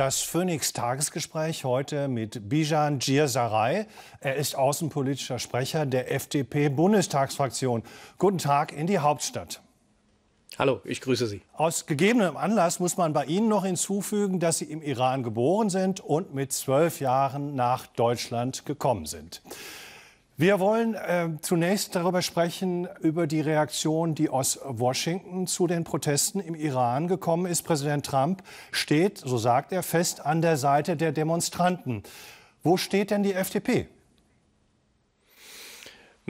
Das Phoenix-Tagesgespräch heute mit Bijan Giersaray. Er ist außenpolitischer Sprecher der FDP-Bundestagsfraktion. Guten Tag in die Hauptstadt. Hallo, ich grüße Sie. Aus gegebenem Anlass muss man bei Ihnen noch hinzufügen, dass Sie im Iran geboren sind und mit zwölf Jahren nach Deutschland gekommen sind. Wir wollen äh, zunächst darüber sprechen, über die Reaktion, die aus Washington zu den Protesten im Iran gekommen ist. Präsident Trump steht, so sagt er, fest an der Seite der Demonstranten. Wo steht denn die FDP?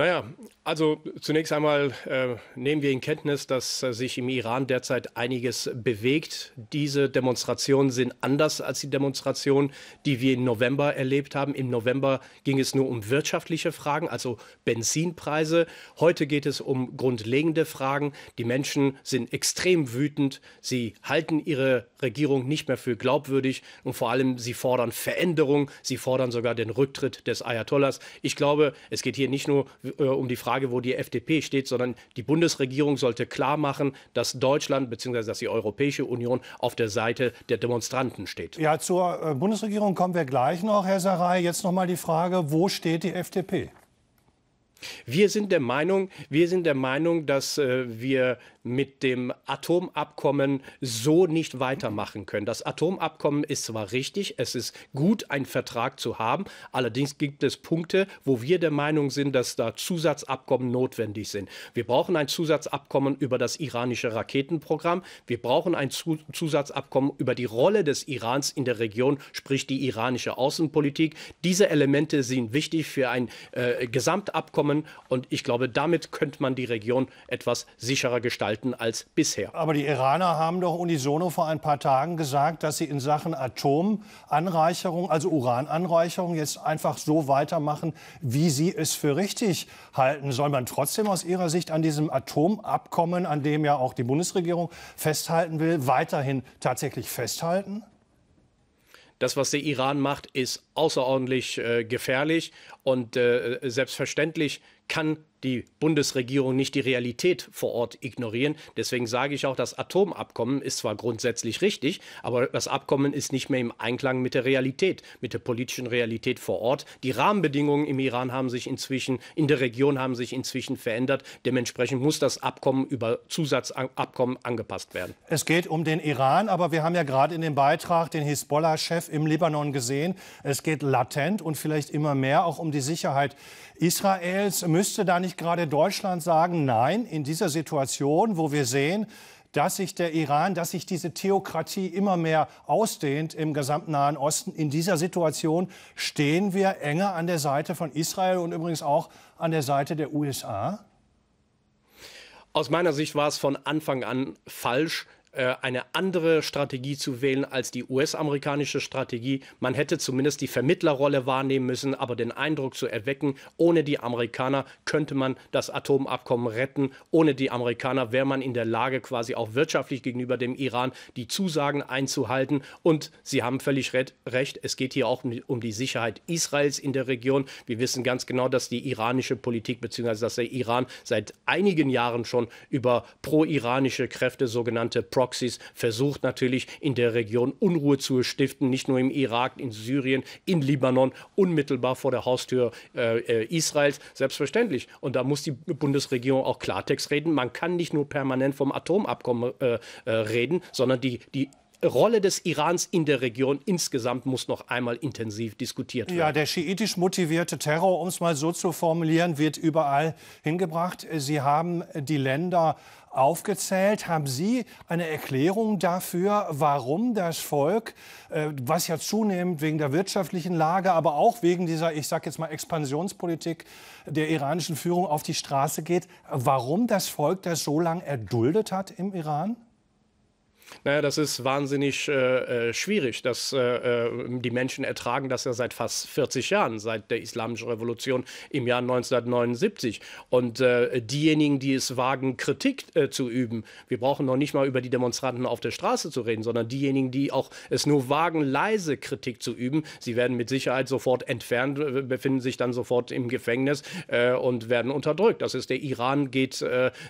Naja, also zunächst einmal äh, nehmen wir in Kenntnis, dass äh, sich im Iran derzeit einiges bewegt. Diese Demonstrationen sind anders als die Demonstrationen, die wir im November erlebt haben. Im November ging es nur um wirtschaftliche Fragen, also Benzinpreise. Heute geht es um grundlegende Fragen. Die Menschen sind extrem wütend. Sie halten ihre Regierung nicht mehr für glaubwürdig und vor allem sie fordern Veränderung. Sie fordern sogar den Rücktritt des Ayatollahs. Ich glaube, es geht hier nicht nur äh, um die Frage, wo die FDP steht, sondern die Bundesregierung sollte klar machen, dass Deutschland bzw. dass die Europäische Union auf der Seite der Demonstranten steht. Ja, zur äh, Bundesregierung kommen wir gleich noch, Herr Sarai. Jetzt noch mal die Frage, wo steht die FDP? Wir sind der Meinung, wir sind der Meinung, dass äh, wir mit dem Atomabkommen so nicht weitermachen können. Das Atomabkommen ist zwar richtig, es ist gut, einen Vertrag zu haben, allerdings gibt es Punkte, wo wir der Meinung sind, dass da Zusatzabkommen notwendig sind. Wir brauchen ein Zusatzabkommen über das iranische Raketenprogramm, wir brauchen ein Zusatzabkommen über die Rolle des Irans in der Region, sprich die iranische Außenpolitik. Diese Elemente sind wichtig für ein äh, Gesamtabkommen und ich glaube, damit könnte man die Region etwas sicherer gestalten gestalten als bisher. Aber die Iraner haben doch unisono vor ein paar Tagen gesagt, dass sie in Sachen Atomanreicherung, also Urananreicherung, jetzt einfach so weitermachen, wie sie es für richtig halten. Soll man trotzdem aus Ihrer Sicht an diesem Atomabkommen, an dem ja auch die Bundesregierung festhalten will, weiterhin tatsächlich festhalten? das, was der Iran macht, ist außerordentlich äh, gefährlich und äh, selbstverständlich kann die Bundesregierung nicht die Realität vor Ort ignorieren. Deswegen sage ich auch, das Atomabkommen ist zwar grundsätzlich richtig, aber das Abkommen ist nicht mehr im Einklang mit der Realität, mit der politischen Realität vor Ort. Die Rahmenbedingungen im Iran haben sich inzwischen, in der Region haben sich inzwischen verändert. Dementsprechend muss das Abkommen über Zusatzabkommen angepasst werden. Es geht um den Iran, aber wir haben ja gerade in dem Beitrag den Hisbollah-Chef im Libanon gesehen. Es geht latent und vielleicht immer mehr auch um die Sicherheit Israels. Müsste da nicht nicht gerade Deutschland sagen, nein, in dieser Situation, wo wir sehen, dass sich der Iran, dass sich diese Theokratie immer mehr ausdehnt im gesamten Nahen Osten. In dieser Situation stehen wir enger an der Seite von Israel und übrigens auch an der Seite der USA? Aus meiner Sicht war es von Anfang an falsch, äh, eine andere Strategie zu wählen als die US-amerikanische Strategie. Man hätte zumindest die Vermittlerrolle wahrnehmen müssen, aber den Eindruck zu erwecken, ohne die Amerikaner könnte man das Atomabkommen retten. Ohne die Amerikaner wäre man in der Lage, quasi auch wirtschaftlich gegenüber dem Iran die Zusagen einzuhalten. Und Sie haben völlig recht, es geht hier auch um die Sicherheit Israels in der Region. Wir wissen ganz genau, dass die iranische Politik bzw. dass der Iran seit einigen Jahren schon über pro-iranische Kräfte, sogenannte pro Proxys versucht natürlich in der Region Unruhe zu stiften, nicht nur im Irak, in Syrien, in Libanon, unmittelbar vor der Haustür äh, äh Israels, selbstverständlich. Und da muss die Bundesregierung auch Klartext reden. Man kann nicht nur permanent vom Atomabkommen äh, äh reden, sondern die, die Rolle des Irans in der Region insgesamt muss noch einmal intensiv diskutiert werden. Ja, der schiitisch motivierte Terror, um es mal so zu formulieren, wird überall hingebracht. Sie haben die Länder aufgezählt. Haben Sie eine Erklärung dafür, warum das Volk, äh, was ja zunehmend wegen der wirtschaftlichen Lage, aber auch wegen dieser, ich sage jetzt mal, Expansionspolitik der iranischen Führung auf die Straße geht, warum das Volk das so lange erduldet hat im Iran? Naja, das ist wahnsinnig äh, äh schwierig, dass äh, äh, die Menschen ertragen das ja seit fast 40 Jahren, seit der Islamischen Revolution im Jahr 1979. Und äh, diejenigen, die es wagen, Kritik äh, zu üben, wir brauchen noch nicht mal über die Demonstranten auf der Straße zu reden, sondern diejenigen, die auch es nur wagen, leise Kritik zu üben, sie werden mit Sicherheit sofort entfernt, befinden sich dann sofort im Gefängnis und werden unterdrückt. Das ist der Iran geht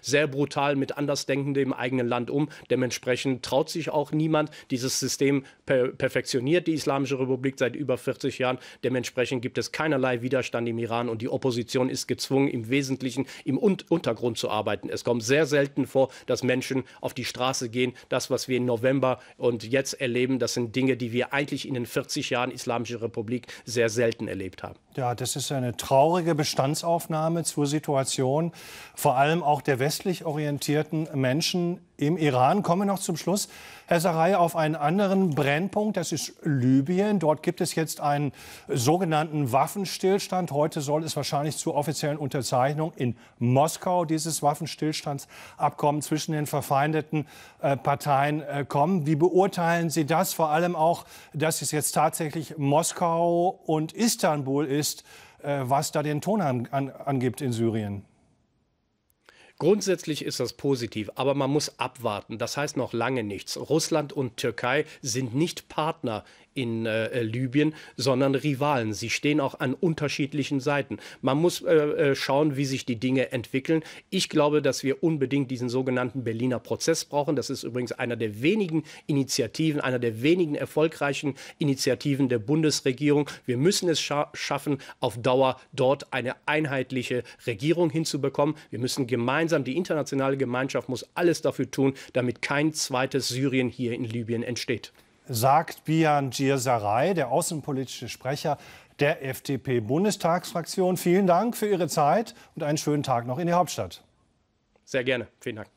sehr brutal mit Andersdenkenden im eigenen Land um. Dementsprechend traut sich auch niemand. Dieses System per perfektioniert die Islamische Republik seit über 40 Jahren. Dementsprechend gibt es keinerlei Widerstand im Iran und die Opposition ist gezwungen, im Wesentlichen im Un Untergrund zu arbeiten. Es kommt sehr selten vor, dass Menschen auf die Straße gehen. Das, was wir im November und jetzt erleben, das sind Dinge, die wir eigentlich in den 40 Jahren Islamische Republik sehr selten erlebt haben. Ja, das ist eine traurige Bestandsaufnahme zur Situation, vor allem auch der westlich orientierten Menschen im Iran. Kommen wir noch zum Schluss muss. Herr Sarai, auf einen anderen Brennpunkt, das ist Libyen. Dort gibt es jetzt einen sogenannten Waffenstillstand. Heute soll es wahrscheinlich zur offiziellen Unterzeichnung in Moskau dieses Waffenstillstandsabkommen zwischen den verfeindeten äh, Parteien äh, kommen. Wie beurteilen Sie das? Vor allem auch, dass es jetzt tatsächlich Moskau und Istanbul ist, äh, was da den Ton an, an, angibt in Syrien. Grundsätzlich ist das positiv, aber man muss abwarten. Das heißt noch lange nichts. Russland und Türkei sind nicht Partner in äh, äh, Libyen, sondern Rivalen. Sie stehen auch an unterschiedlichen Seiten. Man muss äh, äh, schauen, wie sich die Dinge entwickeln. Ich glaube, dass wir unbedingt diesen sogenannten Berliner Prozess brauchen. Das ist übrigens einer der wenigen Initiativen, einer der wenigen erfolgreichen Initiativen der Bundesregierung. Wir müssen es scha schaffen, auf Dauer dort eine einheitliche Regierung hinzubekommen. Wir müssen gemeinsam, die internationale Gemeinschaft muss alles dafür tun, damit kein zweites Syrien hier in Libyen entsteht sagt Bian Gierserei, der außenpolitische Sprecher der FDP-Bundestagsfraktion. Vielen Dank für Ihre Zeit und einen schönen Tag noch in der Hauptstadt. Sehr gerne. Vielen Dank.